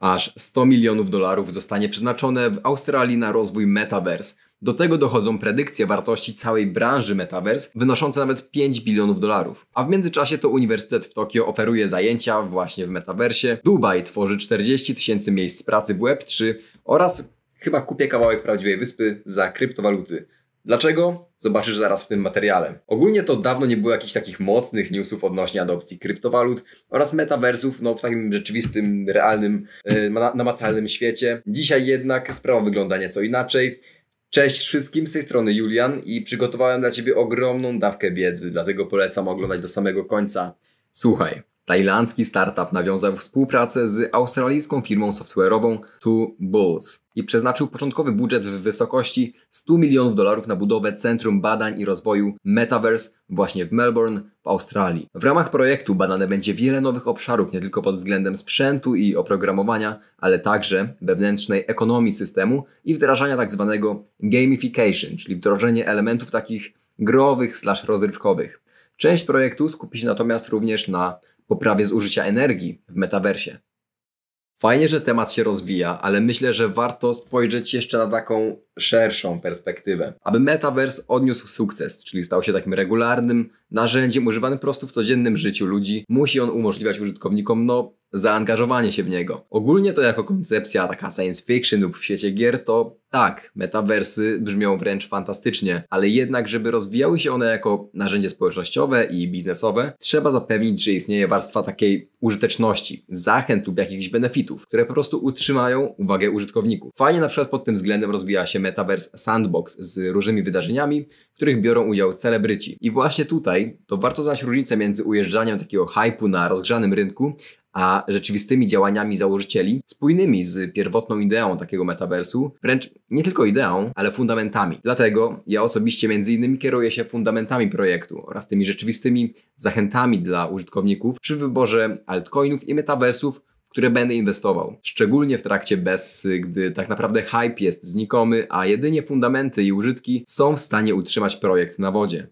Aż 100 milionów dolarów zostanie przeznaczone w Australii na rozwój metaverse. Do tego dochodzą predykcje wartości całej branży metaverse, wynoszące nawet 5 bilionów dolarów. A w międzyczasie to Uniwersytet w Tokio oferuje zajęcia właśnie w metaversie, Dubaj tworzy 40 tysięcy miejsc pracy w Web3 oraz chyba kupię kawałek prawdziwej wyspy za kryptowaluty. Dlaczego? Zobaczysz zaraz w tym materiale. Ogólnie to dawno nie było jakichś takich mocnych newsów odnośnie adopcji kryptowalut oraz metaversów, no w takim rzeczywistym, realnym, yy, namacalnym świecie. Dzisiaj jednak sprawa wygląda nieco inaczej. Cześć wszystkim, z tej strony Julian i przygotowałem dla Ciebie ogromną dawkę wiedzy, dlatego polecam oglądać do samego końca. Słuchaj, Tajlandzki startup nawiązał współpracę z australijską firmą software'ową Two Bulls i przeznaczył początkowy budżet w wysokości 100 milionów dolarów na budowę Centrum Badań i Rozwoju Metaverse właśnie w Melbourne w Australii. W ramach projektu badane będzie wiele nowych obszarów, nie tylko pod względem sprzętu i oprogramowania, ale także wewnętrznej ekonomii systemu i wdrażania tzw. Tak gamification, czyli wdrożenie elementów takich growych slash rozrywkowych. Część projektu skupi się natomiast również na poprawie zużycia energii w metaversie. Fajnie, że temat się rozwija, ale myślę, że warto spojrzeć jeszcze na taką szerszą perspektywę. Aby Metaverse odniósł sukces, czyli stał się takim regularnym narzędziem używanym po prostu w codziennym życiu ludzi, musi on umożliwiać użytkownikom, no, zaangażowanie się w niego. Ogólnie to jako koncepcja taka science fiction lub w świecie gier to tak, metaversy brzmią wręcz fantastycznie, ale jednak żeby rozwijały się one jako narzędzie społecznościowe i biznesowe, trzeba zapewnić, że istnieje warstwa takiej użyteczności, zachęt lub jakichś benefitów, które po prostu utrzymają uwagę użytkowników. Fajnie na przykład pod tym względem rozwija się Metaverse Sandbox z różnymi wydarzeniami, w których biorą udział celebryci. I właśnie tutaj to warto znać różnicę między ujeżdżaniem takiego hypu na rozgrzanym rynku, a rzeczywistymi działaniami założycieli, spójnymi z pierwotną ideą takiego metaversu, wręcz nie tylko ideą, ale fundamentami. Dlatego ja osobiście między innymi kieruję się fundamentami projektu oraz tymi rzeczywistymi zachętami dla użytkowników przy wyborze altcoinów i metaversów, które będę inwestował. Szczególnie w trakcie bez, gdy tak naprawdę hype jest znikomy, a jedynie fundamenty i użytki są w stanie utrzymać projekt na wodzie.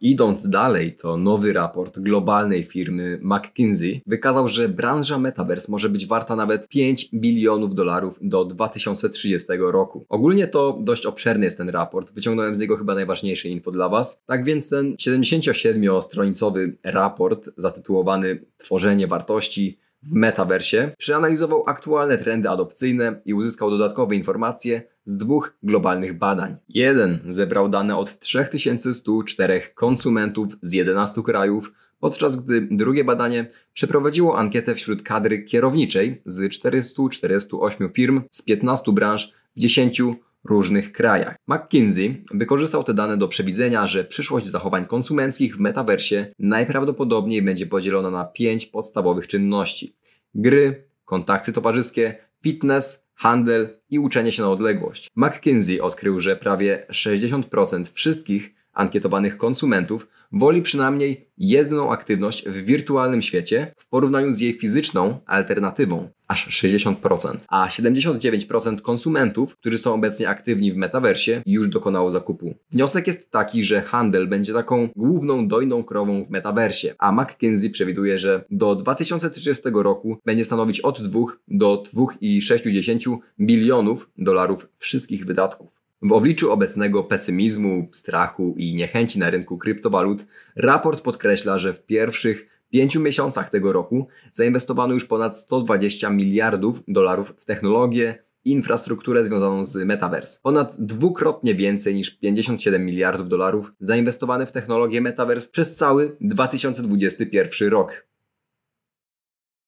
Idąc dalej, to nowy raport globalnej firmy McKinsey wykazał, że branża metaverse może być warta nawet 5 bilionów dolarów do 2030 roku. Ogólnie to dość obszerny jest ten raport, wyciągnąłem z niego chyba najważniejsze info dla Was. Tak więc ten 77-stronicowy raport zatytułowany Tworzenie wartości w metaversie, przeanalizował aktualne trendy adopcyjne i uzyskał dodatkowe informacje z dwóch globalnych badań. Jeden zebrał dane od 3104 konsumentów z 11 krajów, podczas gdy drugie badanie przeprowadziło ankietę wśród kadry kierowniczej z 448 firm z 15 branż w 10 różnych krajach. McKinsey wykorzystał te dane do przewidzenia, że przyszłość zachowań konsumenckich w metaversie najprawdopodobniej będzie podzielona na pięć podstawowych czynności: gry, kontakty towarzyskie, fitness, handel i uczenie się na odległość. McKinsey odkrył, że prawie 60% wszystkich ankietowanych konsumentów woli przynajmniej jedną aktywność w wirtualnym świecie w porównaniu z jej fizyczną alternatywą, aż 60%. A 79% konsumentów, którzy są obecnie aktywni w metaversie, już dokonało zakupu. Wniosek jest taki, że handel będzie taką główną dojną krową w metaversie, a McKinsey przewiduje, że do 2030 roku będzie stanowić od 2 do 2,6 bilionów dolarów wszystkich wydatków. W obliczu obecnego pesymizmu, strachu i niechęci na rynku kryptowalut, raport podkreśla, że w pierwszych pięciu miesiącach tego roku zainwestowano już ponad 120 miliardów dolarów w technologię, infrastrukturę związaną z Metaverse. Ponad dwukrotnie więcej niż 57 miliardów dolarów zainwestowane w technologię Metaverse przez cały 2021 rok.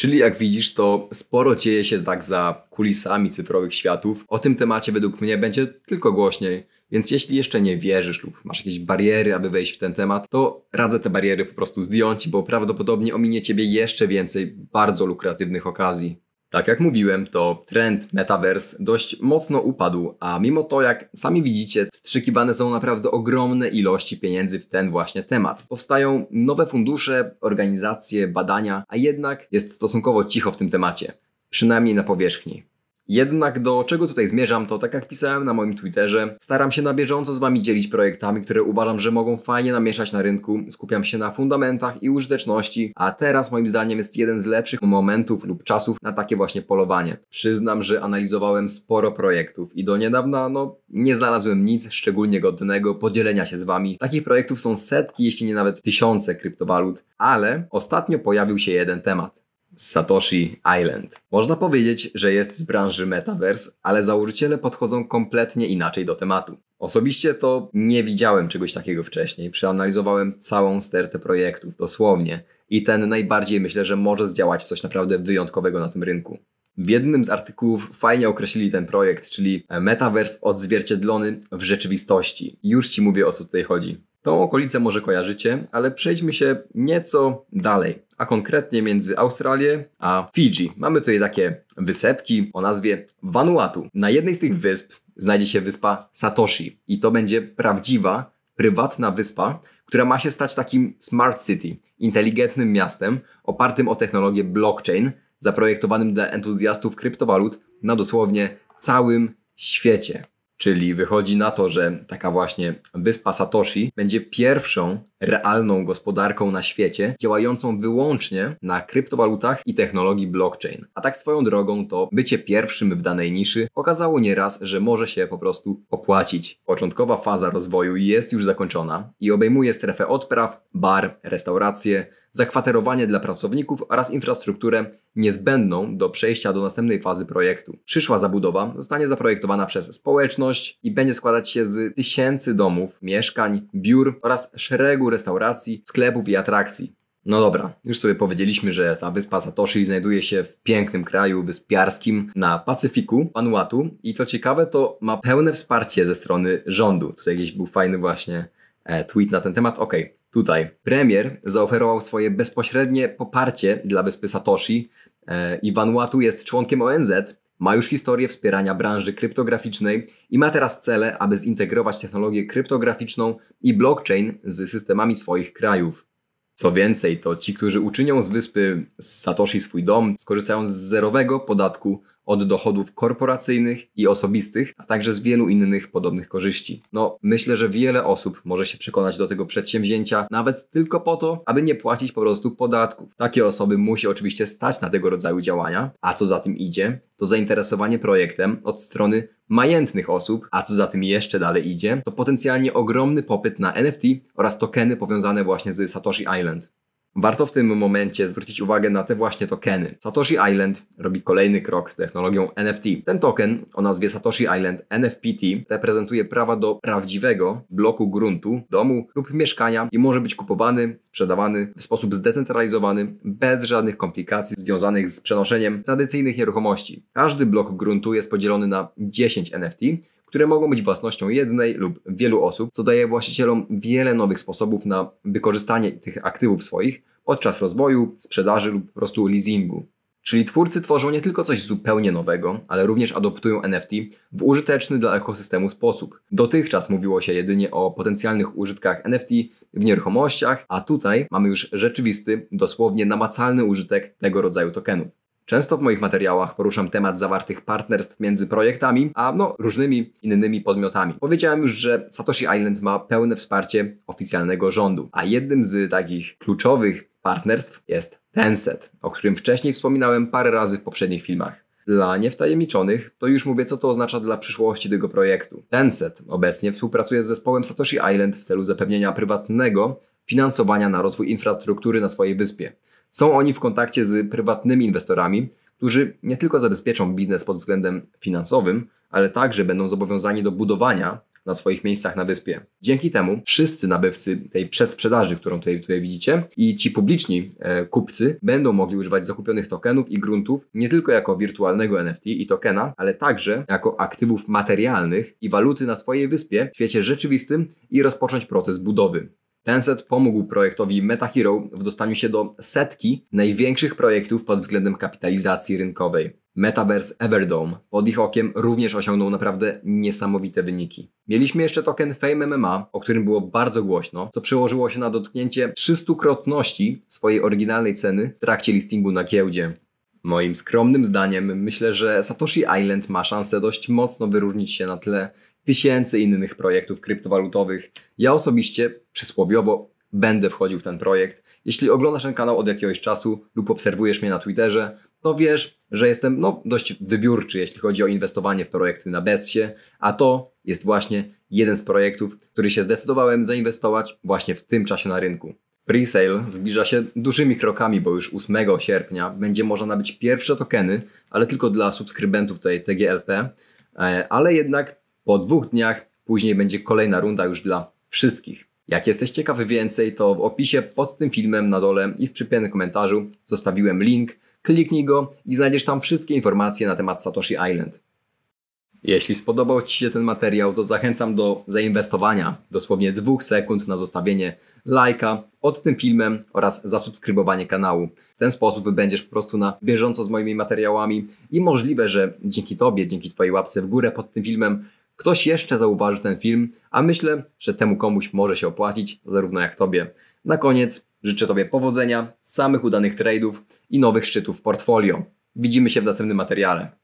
Czyli jak widzisz, to sporo dzieje się tak za kulisami cyfrowych światów. O tym temacie według mnie będzie tylko głośniej. Więc jeśli jeszcze nie wierzysz lub masz jakieś bariery, aby wejść w ten temat, to radzę te bariery po prostu zdjąć, bo prawdopodobnie ominie ciebie jeszcze więcej bardzo lukratywnych okazji. Tak jak mówiłem, to trend metaverse dość mocno upadł, a mimo to, jak sami widzicie, wstrzykiwane są naprawdę ogromne ilości pieniędzy w ten właśnie temat. Powstają nowe fundusze, organizacje, badania, a jednak jest stosunkowo cicho w tym temacie, przynajmniej na powierzchni. Jednak do czego tutaj zmierzam, to tak jak pisałem na moim Twitterze, staram się na bieżąco z Wami dzielić projektami, które uważam, że mogą fajnie namieszać na rynku. Skupiam się na fundamentach i użyteczności, a teraz moim zdaniem jest jeden z lepszych momentów lub czasów na takie właśnie polowanie. Przyznam, że analizowałem sporo projektów i do niedawna, no, nie znalazłem nic szczególnie godnego podzielenia się z Wami. Takich projektów są setki, jeśli nie nawet tysiące kryptowalut, ale ostatnio pojawił się jeden temat. Satoshi Island. Można powiedzieć, że jest z branży Metaverse, ale założyciele podchodzą kompletnie inaczej do tematu. Osobiście to nie widziałem czegoś takiego wcześniej. Przeanalizowałem całą stertę projektów, dosłownie, i ten najbardziej myślę, że może zdziałać coś naprawdę wyjątkowego na tym rynku. W jednym z artykułów fajnie określili ten projekt, czyli Metaverse odzwierciedlony w rzeczywistości. Już Ci mówię o co tutaj chodzi. Tą okolicę może kojarzycie, ale przejdźmy się nieco dalej a konkretnie między Australię a Fidżi. Mamy tutaj takie wysepki o nazwie Vanuatu. Na jednej z tych wysp znajdzie się wyspa Satoshi i to będzie prawdziwa, prywatna wyspa, która ma się stać takim smart city, inteligentnym miastem opartym o technologię blockchain, zaprojektowanym dla entuzjastów kryptowalut na dosłownie całym świecie. Czyli wychodzi na to, że taka właśnie wyspa Satoshi będzie pierwszą realną gospodarką na świecie, działającą wyłącznie na kryptowalutach i technologii blockchain. A tak swoją drogą to bycie pierwszym w danej niszy okazało nieraz, że może się po prostu opłacić. Początkowa faza rozwoju jest już zakończona i obejmuje strefę odpraw, bar, restauracje, zakwaterowanie dla pracowników oraz infrastrukturę niezbędną do przejścia do następnej fazy projektu. Przyszła zabudowa zostanie zaprojektowana przez społeczność, społeczność i będzie składać się z tysięcy domów, mieszkań, biur oraz szeregu restauracji, sklepów i atrakcji. No dobra, już sobie powiedzieliśmy, że ta wyspa Satoshi znajduje się w pięknym kraju wyspiarskim na Pacyfiku, Vanuatu i co ciekawe to ma pełne wsparcie ze strony rządu. Tutaj gdzieś był fajny właśnie e, tweet na ten temat. Okej, okay, tutaj premier zaoferował swoje bezpośrednie poparcie dla wyspy Satoshi e, i Vanuatu jest członkiem ONZ, ma już historię wspierania branży kryptograficznej i ma teraz cele, aby zintegrować technologię kryptograficzną i blockchain z systemami swoich krajów. Co więcej, to ci, którzy uczynią z wyspy z Satoshi swój dom, skorzystają z zerowego podatku od dochodów korporacyjnych i osobistych, a także z wielu innych podobnych korzyści. No, myślę, że wiele osób może się przekonać do tego przedsięwzięcia, nawet tylko po to, aby nie płacić po prostu podatków. Takie osoby musi oczywiście stać na tego rodzaju działania, a co za tym idzie, to zainteresowanie projektem od strony majętnych osób, a co za tym jeszcze dalej idzie, to potencjalnie ogromny popyt na NFT oraz tokeny powiązane właśnie z Satoshi Island. Warto w tym momencie zwrócić uwagę na te właśnie tokeny. Satoshi Island robi kolejny krok z technologią NFT. Ten token o nazwie Satoshi Island NFPT reprezentuje prawa do prawdziwego bloku gruntu, domu lub mieszkania i może być kupowany, sprzedawany w sposób zdecentralizowany, bez żadnych komplikacji związanych z przenoszeniem tradycyjnych nieruchomości. Każdy blok gruntu jest podzielony na 10 NFT które mogą być własnością jednej lub wielu osób, co daje właścicielom wiele nowych sposobów na wykorzystanie tych aktywów swoich podczas rozwoju, sprzedaży lub po prostu leasingu. Czyli twórcy tworzą nie tylko coś zupełnie nowego, ale również adoptują NFT w użyteczny dla ekosystemu sposób. Dotychczas mówiło się jedynie o potencjalnych użytkach NFT w nieruchomościach, a tutaj mamy już rzeczywisty, dosłownie namacalny użytek tego rodzaju tokenów. Często w moich materiałach poruszam temat zawartych partnerstw między projektami, a no różnymi innymi podmiotami. Powiedziałem już, że Satoshi Island ma pełne wsparcie oficjalnego rządu, a jednym z takich kluczowych partnerstw jest Tencent, o którym wcześniej wspominałem parę razy w poprzednich filmach. Dla niewtajemniczonych to już mówię, co to oznacza dla przyszłości tego projektu. Tencent obecnie współpracuje z zespołem Satoshi Island w celu zapewnienia prywatnego finansowania na rozwój infrastruktury na swojej wyspie. Są oni w kontakcie z prywatnymi inwestorami, którzy nie tylko zabezpieczą biznes pod względem finansowym, ale także będą zobowiązani do budowania na swoich miejscach na wyspie. Dzięki temu wszyscy nabywcy tej przedsprzedaży, którą tutaj, tutaj widzicie, i ci publiczni e, kupcy będą mogli używać zakupionych tokenów i gruntów nie tylko jako wirtualnego NFT i tokena, ale także jako aktywów materialnych i waluty na swojej wyspie w świecie rzeczywistym i rozpocząć proces budowy. Ten set pomógł projektowi MetaHero w dostaniu się do setki największych projektów pod względem kapitalizacji rynkowej. Metaverse Everdome pod ich okiem również osiągnął naprawdę niesamowite wyniki. Mieliśmy jeszcze token Fame MMA, o którym było bardzo głośno, co przełożyło się na dotknięcie 300-krotności swojej oryginalnej ceny w trakcie listingu na giełdzie. Moim skromnym zdaniem myślę, że Satoshi Island ma szansę dość mocno wyróżnić się na tle tysięcy innych projektów kryptowalutowych. Ja osobiście przysłowiowo będę wchodził w ten projekt. Jeśli oglądasz ten kanał od jakiegoś czasu lub obserwujesz mnie na Twitterze, to wiesz, że jestem no, dość wybiórczy, jeśli chodzi o inwestowanie w projekty na BESie, a to jest właśnie jeden z projektów, który się zdecydowałem zainwestować właśnie w tym czasie na rynku. Presale zbliża się dużymi krokami, bo już 8 sierpnia będzie można nabyć pierwsze tokeny, ale tylko dla subskrybentów tej TGLP, e, ale jednak po dwóch dniach później będzie kolejna runda już dla wszystkich. Jak jesteś ciekawy więcej, to w opisie pod tym filmem na dole i w przypiętym komentarzu zostawiłem link, kliknij go i znajdziesz tam wszystkie informacje na temat Satoshi Island. Jeśli spodobał Ci się ten materiał, to zachęcam do zainwestowania dosłownie dwóch sekund na zostawienie lajka pod tym filmem oraz zasubskrybowanie kanału. W ten sposób będziesz po prostu na bieżąco z moimi materiałami i możliwe, że dzięki Tobie, dzięki Twojej łapce w górę pod tym filmem, ktoś jeszcze zauważy ten film, a myślę, że temu komuś może się opłacić, zarówno jak Tobie. Na koniec życzę Tobie powodzenia, samych udanych tradeów i nowych szczytów w portfolio. Widzimy się w następnym materiale.